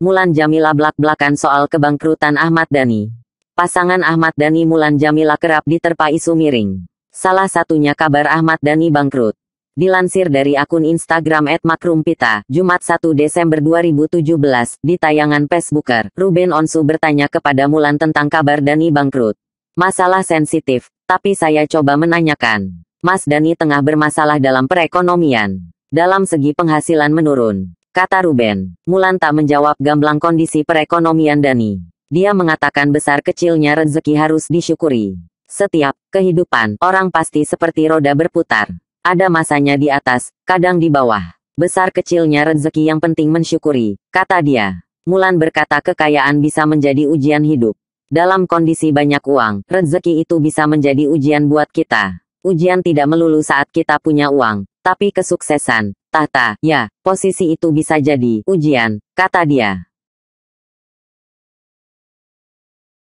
Mulan Jamila blak-blakan soal kebangkrutan Ahmad Dhani. Pasangan Ahmad Dhani Mulan Jamila kerap diterpa isu miring. Salah satunya kabar Ahmad Dhani bangkrut. Dilansir dari akun Instagram @makrumpita, Jumat 1 Desember 2017, di tayangan Facebooker, Ruben Onsu bertanya kepada Mulan tentang kabar Dhani bangkrut. Masalah sensitif, tapi saya coba menanyakan. Mas Dhani tengah bermasalah dalam perekonomian. Dalam segi penghasilan menurun kata Ruben. Mulan tak menjawab gamblang kondisi perekonomian Dani. Dia mengatakan besar kecilnya rezeki harus disyukuri. Setiap kehidupan, orang pasti seperti roda berputar. Ada masanya di atas, kadang di bawah. Besar kecilnya rezeki yang penting mensyukuri, kata dia. Mulan berkata kekayaan bisa menjadi ujian hidup. Dalam kondisi banyak uang, rezeki itu bisa menjadi ujian buat kita. Ujian tidak melulu saat kita punya uang, tapi kesuksesan, tahta, ya, posisi itu bisa jadi ujian, kata dia.